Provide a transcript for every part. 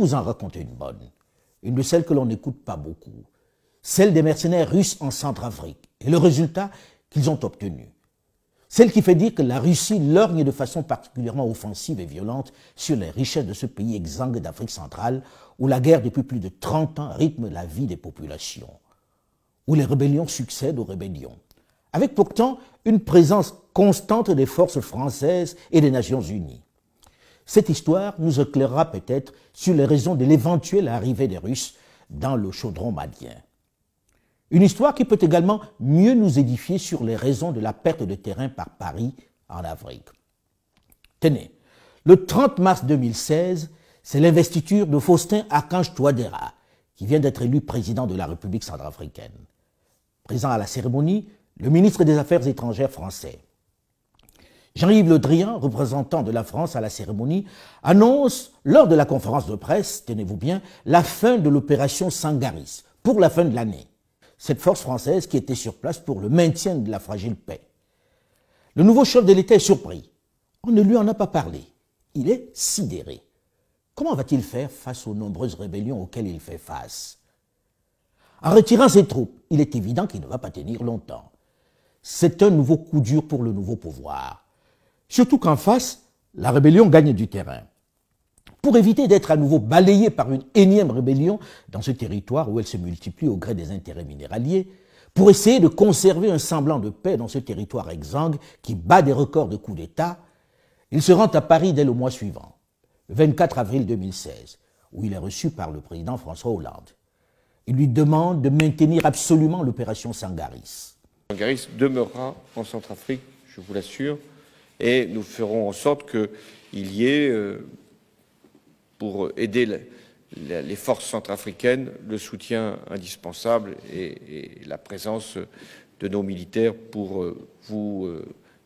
vous en raconter une bonne, une de celles que l'on n'écoute pas beaucoup, celle des mercenaires russes en Centrafrique, et le résultat qu'ils ont obtenu. Celle qui fait dire que la Russie lorgne de façon particulièrement offensive et violente sur les richesses de ce pays exsangue d'Afrique centrale, où la guerre depuis plus de 30 ans rythme la vie des populations, où les rébellions succèdent aux rébellions, avec pourtant une présence constante des forces françaises et des Nations Unies. Cette histoire nous éclairera peut-être sur les raisons de l'éventuelle arrivée des Russes dans le chaudron malien. Une histoire qui peut également mieux nous édifier sur les raisons de la perte de terrain par Paris en Afrique. Tenez, le 30 mars 2016, c'est l'investiture de Faustin Archange Touadéra, qui vient d'être élu président de la République centrafricaine. Présent à la cérémonie, le ministre des Affaires étrangères français. Jean-Yves Le Drian, représentant de la France à la cérémonie, annonce lors de la conférence de presse, tenez-vous bien, la fin de l'opération Sangaris pour la fin de l'année. Cette force française qui était sur place pour le maintien de la fragile paix. Le nouveau chef de l'État est surpris. On ne lui en a pas parlé. Il est sidéré. Comment va-t-il faire face aux nombreuses rébellions auxquelles il fait face En retirant ses troupes, il est évident qu'il ne va pas tenir longtemps. C'est un nouveau coup dur pour le nouveau pouvoir. Surtout qu'en face, la rébellion gagne du terrain. Pour éviter d'être à nouveau balayé par une énième rébellion dans ce territoire où elle se multiplie au gré des intérêts minéraliers, pour essayer de conserver un semblant de paix dans ce territoire exsangue qui bat des records de coups d'État, il se rend à Paris dès le mois suivant, le 24 avril 2016, où il est reçu par le président François Hollande. Il lui demande de maintenir absolument l'opération Sangaris. Sangaris demeurera en Centrafrique, je vous l'assure, et nous ferons en sorte qu'il y ait, euh, pour aider les forces centrafricaines, le soutien indispensable et, la présence de nos militaires pour euh, vous euh,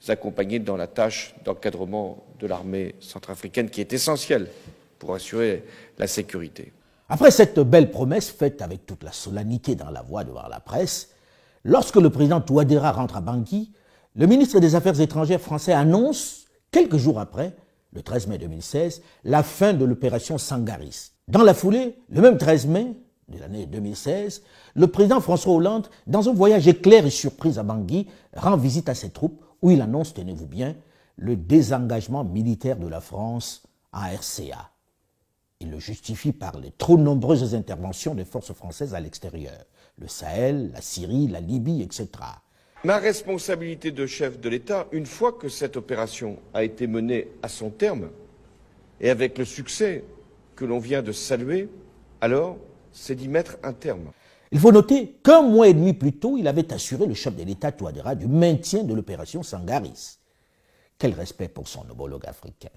accompagner dans la tâche d'encadrement de l'armée centrafricaine qui est essentielle pour assurer la sécurité. Après cette belle promesse faite avec toute la solennité dans la voix devant la presse, lorsque le président Touadéra rentre à Bangui, le ministre des Affaires étrangères français annonce, quelques jours après, le 13 mai 2016, la fin de l'opération Sangaris. Dans la foulée, le même 13 mai de l'année 2016, le président François Hollande, dans un voyage éclair et surprise à Bangui, rend visite à ses troupes où il annonce, tenez-vous bien, le désengagement militaire de la France en RCA. Il le justifie par les trop nombreuses interventions des forces françaises à l'extérieur, le Sahel, la Syrie, la Libye, etc. Ma responsabilité de chef de l'État, une fois que cette opération a été menée à son terme, et avec le succès que l'on vient de saluer, alors c'est d'y mettre un terme. Il faut noter qu'un mois et demi plus tôt, il avait assuré le chef de l'État Toadera du maintien de l'opération Sangaris. Quel respect pour son homologue africain.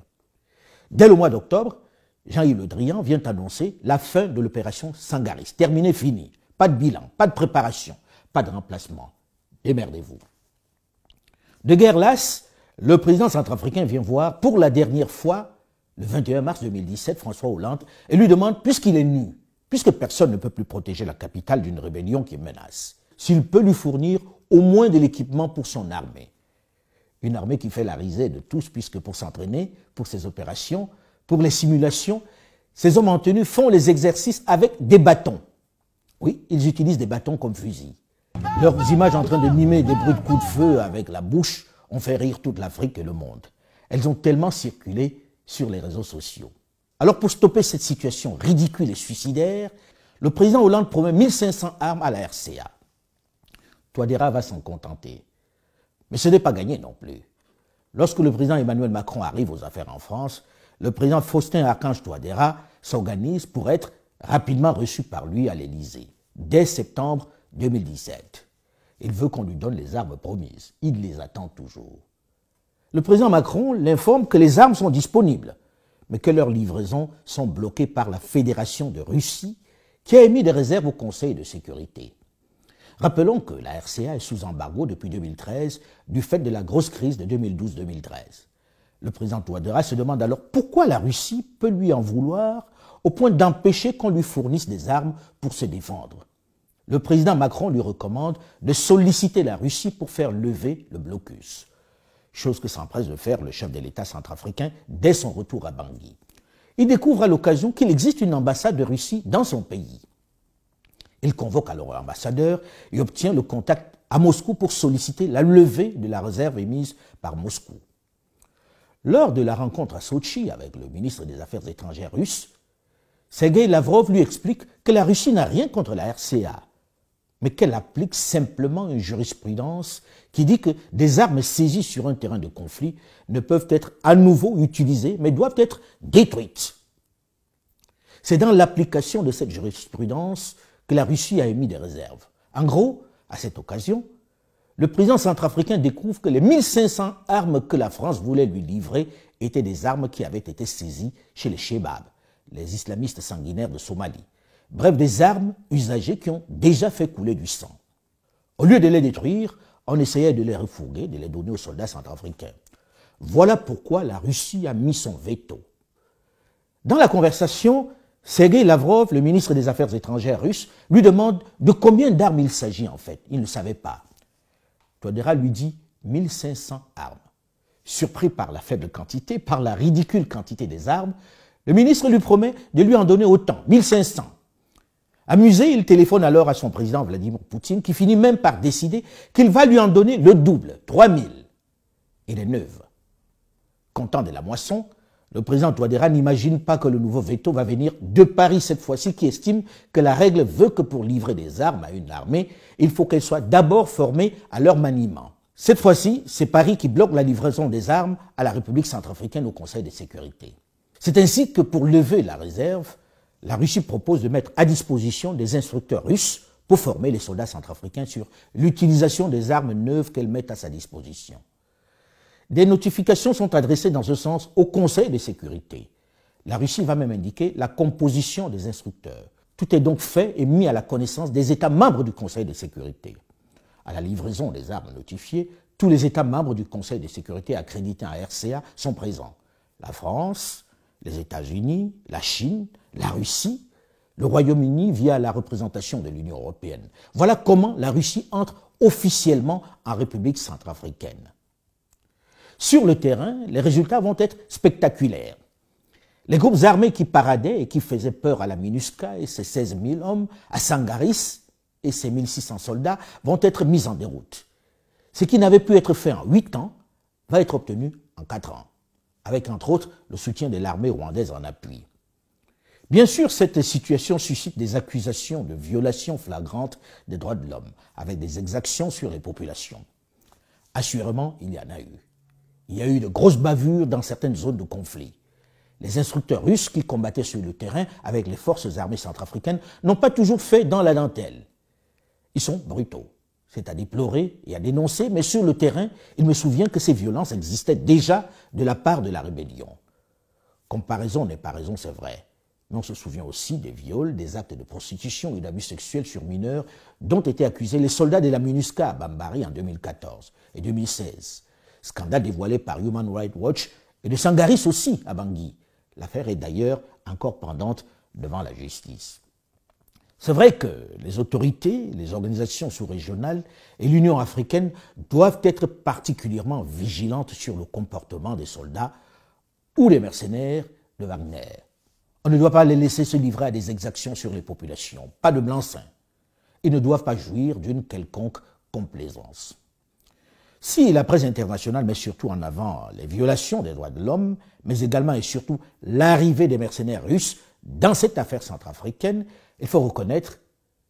Dès le mois d'octobre, Jean-Yves Le Drian vient annoncer la fin de l'opération Sangaris. Terminée, finie. Pas de bilan, pas de préparation, pas de remplacement. Démerdez-vous. De guerre lasse, le président centrafricain vient voir pour la dernière fois, le 21 mars 2017, François Hollande, et lui demande, puisqu'il est nu, puisque personne ne peut plus protéger la capitale d'une rébellion qui menace, s'il peut lui fournir au moins de l'équipement pour son armée. Une armée qui fait la risée de tous, puisque pour s'entraîner, pour ses opérations, pour les simulations, ces hommes en tenue font les exercices avec des bâtons. Oui, ils utilisent des bâtons comme fusils. Leurs images en train de mimer des bruits de coups de feu avec la bouche ont fait rire toute l'Afrique et le monde. Elles ont tellement circulé sur les réseaux sociaux. Alors pour stopper cette situation ridicule et suicidaire, le président Hollande promet 1500 armes à la RCA. Toadera va s'en contenter. Mais ce n'est pas gagné non plus. Lorsque le président Emmanuel Macron arrive aux affaires en France, le président Faustin Archange Toadera s'organise pour être rapidement reçu par lui à l'Élysée. Dès septembre, 2017. Il veut qu'on lui donne les armes promises. Il les attend toujours. Le président Macron l'informe que les armes sont disponibles, mais que leurs livraisons sont bloquées par la Fédération de Russie, qui a émis des réserves au Conseil de sécurité. Rappelons que la RCA est sous embargo depuis 2013 du fait de la grosse crise de 2012-2013. Le président Ouadera se demande alors pourquoi la Russie peut lui en vouloir au point d'empêcher qu'on lui fournisse des armes pour se défendre le président Macron lui recommande de solliciter la Russie pour faire lever le blocus, chose que s'empresse de faire le chef de l'État centrafricain dès son retour à Bangui. Il découvre à l'occasion qu'il existe une ambassade de Russie dans son pays. Il convoque alors l'ambassadeur et obtient le contact à Moscou pour solliciter la levée de la réserve émise par Moscou. Lors de la rencontre à Sochi avec le ministre des Affaires étrangères russe, Sergei Lavrov lui explique que la Russie n'a rien contre la RCA, mais qu'elle applique simplement une jurisprudence qui dit que des armes saisies sur un terrain de conflit ne peuvent être à nouveau utilisées, mais doivent être détruites. C'est dans l'application de cette jurisprudence que la Russie a émis des réserves. En gros, à cette occasion, le président centrafricain découvre que les 1500 armes que la France voulait lui livrer étaient des armes qui avaient été saisies chez les Shebab, les islamistes sanguinaires de Somalie. Bref, des armes usagées qui ont déjà fait couler du sang. Au lieu de les détruire, on essayait de les refourguer, de les donner aux soldats centrafricains. Voilà pourquoi la Russie a mis son veto. Dans la conversation, Sergei Lavrov, le ministre des Affaires étrangères russe, lui demande de combien d'armes il s'agit en fait. Il ne savait pas. Todera lui dit 1500 armes. Surpris par la faible quantité, par la ridicule quantité des armes, le ministre lui promet de lui en donner autant, 1500. Amusé, il téléphone alors à son président Vladimir Poutine, qui finit même par décider qu'il va lui en donner le double, 3000. Et les neuves. Content de la moisson, le président Touadéra n'imagine pas que le nouveau veto va venir de Paris cette fois-ci, qui estime que la règle veut que pour livrer des armes à une armée, il faut qu'elle soit d'abord formée à leur maniement. Cette fois-ci, c'est Paris qui bloque la livraison des armes à la République centrafricaine au Conseil de sécurité. C'est ainsi que pour lever la réserve, la Russie propose de mettre à disposition des instructeurs russes pour former les soldats centrafricains sur l'utilisation des armes neuves qu'elle met à sa disposition. Des notifications sont adressées dans ce sens au Conseil de sécurité. La Russie va même indiquer la composition des instructeurs. Tout est donc fait et mis à la connaissance des États membres du Conseil de sécurité. À la livraison des armes notifiées, tous les États membres du Conseil de sécurité accrédités à RCA sont présents. La France, les États-Unis, la Chine, la Russie, le Royaume-Uni via la représentation de l'Union européenne. Voilà comment la Russie entre officiellement en République centrafricaine. Sur le terrain, les résultats vont être spectaculaires. Les groupes armés qui paradaient et qui faisaient peur à la MINUSCA et ses 16 000 hommes, à Sangaris et ses 1600 soldats, vont être mis en déroute. Ce qui n'avait pu être fait en 8 ans va être obtenu en 4 ans, avec entre autres le soutien de l'armée rwandaise en appui. Bien sûr, cette situation suscite des accusations de violations flagrantes des droits de l'homme, avec des exactions sur les populations. Assurément, il y en a eu. Il y a eu de grosses bavures dans certaines zones de conflit. Les instructeurs russes qui combattaient sur le terrain avec les forces armées centrafricaines n'ont pas toujours fait dans la dentelle. Ils sont brutaux. C'est à déplorer et à dénoncer, mais sur le terrain, il me souvient que ces violences existaient déjà de la part de la rébellion. Comparaison n'est pas raison, c'est vrai on se souvient aussi des viols, des actes de prostitution et d'abus sexuels sur mineurs dont étaient accusés les soldats de la MINUSCA à Bambari en 2014 et 2016. Scandale dévoilé par Human Rights Watch et de Sangaris aussi à Bangui. L'affaire est d'ailleurs encore pendante devant la justice. C'est vrai que les autorités, les organisations sous-régionales et l'Union africaine doivent être particulièrement vigilantes sur le comportement des soldats ou des mercenaires de Wagner. On ne doit pas les laisser se livrer à des exactions sur les populations. Pas de blanc-seing. Ils ne doivent pas jouir d'une quelconque complaisance. Si la presse internationale met surtout en avant les violations des droits de l'homme, mais également et surtout l'arrivée des mercenaires russes dans cette affaire centrafricaine, il faut reconnaître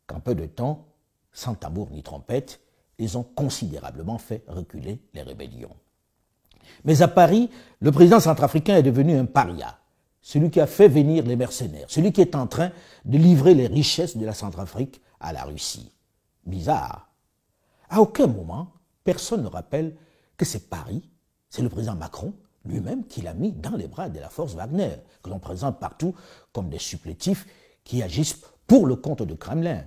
qu'en peu de temps, sans tambour ni trompette, ils ont considérablement fait reculer les rébellions. Mais à Paris, le président centrafricain est devenu un paria, celui qui a fait venir les mercenaires, celui qui est en train de livrer les richesses de la Centrafrique à la Russie. Bizarre. À aucun moment, personne ne rappelle que c'est Paris, c'est le président Macron lui-même qui l'a mis dans les bras de la force Wagner, que l'on présente partout comme des supplétifs qui agissent pour le compte de Kremlin.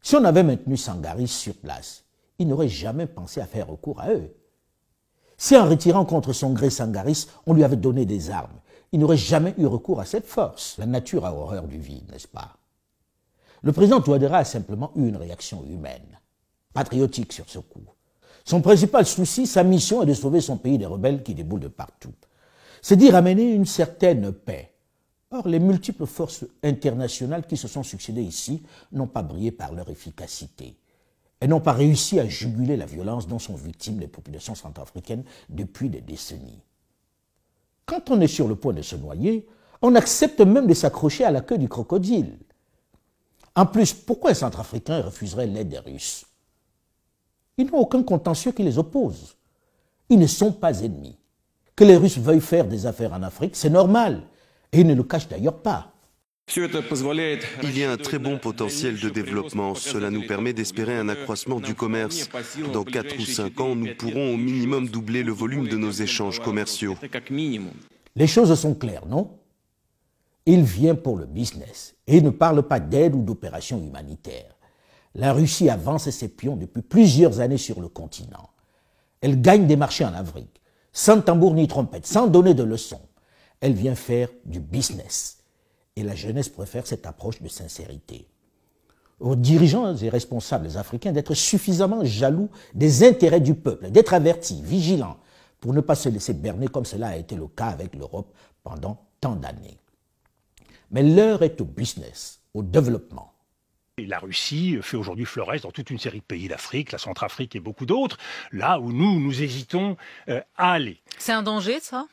Si on avait maintenu Sangaris sur place, il n'aurait jamais pensé à faire recours à eux. Si en retirant contre son gré Sangaris, on lui avait donné des armes, il n'aurait jamais eu recours à cette force. La nature a horreur du vide, n'est-ce pas Le président Ouadéra a simplement eu une réaction humaine, patriotique sur ce coup. Son principal souci, sa mission est de sauver son pays des rebelles qui déboulent de partout. C'est dire amener une certaine paix. Or, les multiples forces internationales qui se sont succédées ici n'ont pas brillé par leur efficacité. Elles n'ont pas réussi à juguler la violence dont sont victimes les populations centrafricaines depuis des décennies. Quand on est sur le point de se noyer, on accepte même de s'accrocher à la queue du crocodile. En plus, pourquoi un Centrafricain refuserait l'aide des Russes Ils n'ont aucun contentieux qui les oppose. Ils ne sont pas ennemis. Que les Russes veuillent faire des affaires en Afrique, c'est normal. Et ils ne le cachent d'ailleurs pas. Il y a un très bon potentiel de développement. Cela nous permet d'espérer un accroissement du commerce. Dans 4 ou 5 ans, nous pourrons au minimum doubler le volume de nos échanges commerciaux. Les choses sont claires, non Il vient pour le business et ne parle pas d'aide ou d'opération humanitaire. La Russie avance ses pions depuis plusieurs années sur le continent. Elle gagne des marchés en Afrique, sans tambour ni trompette, sans donner de leçons. Elle vient faire du business. Et la jeunesse préfère cette approche de sincérité. Aux dirigeants et responsables africains d'être suffisamment jaloux des intérêts du peuple, d'être avertis, vigilants, pour ne pas se laisser berner comme cela a été le cas avec l'Europe pendant tant d'années. Mais l'heure est au business, au développement. la Russie fait aujourd'hui fleurir dans toute une série de pays d'Afrique, la Centrafrique et beaucoup d'autres, là où nous, nous hésitons euh, à aller. C'est un danger, ça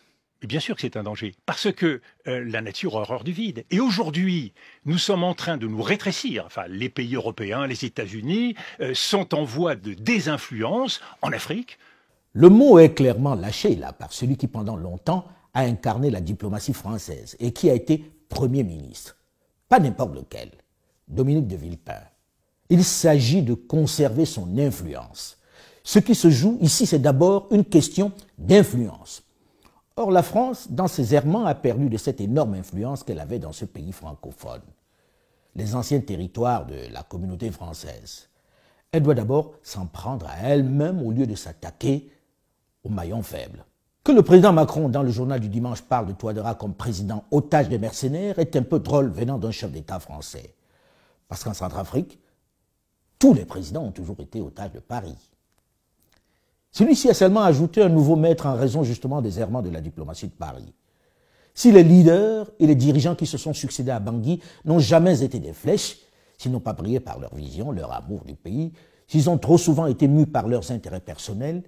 bien sûr que c'est un danger, parce que euh, la nature a horreur du vide. Et aujourd'hui, nous sommes en train de nous rétrécir. Enfin, les pays européens, les États-Unis euh, sont en voie de désinfluence en Afrique. Le mot est clairement lâché là par celui qui pendant longtemps a incarné la diplomatie française et qui a été Premier ministre. Pas n'importe lequel, Dominique de Villepin. Il s'agit de conserver son influence. Ce qui se joue ici, c'est d'abord une question d'influence. Or, la France, dans ses errements, a perdu de cette énorme influence qu'elle avait dans ce pays francophone, les anciens territoires de la communauté française. Elle doit d'abord s'en prendre à elle-même au lieu de s'attaquer aux maillons faible. Que le président Macron, dans le journal du dimanche, parle de Touadéra comme président otage des mercenaires est un peu drôle venant d'un chef d'État français. Parce qu'en Centrafrique, tous les présidents ont toujours été otages de Paris. Celui-ci a seulement ajouté un nouveau maître en raison justement des errements de la diplomatie de Paris. Si les leaders et les dirigeants qui se sont succédés à Bangui n'ont jamais été des flèches, s'ils n'ont pas brillé par leur vision, leur amour du pays, s'ils ont trop souvent été mus par leurs intérêts personnels,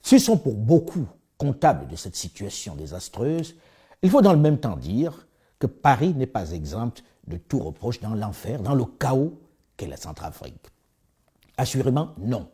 s'ils sont pour beaucoup comptables de cette situation désastreuse, il faut dans le même temps dire que Paris n'est pas exempte de tout reproche dans l'enfer, dans le chaos qu'est la Centrafrique. Assurément, non.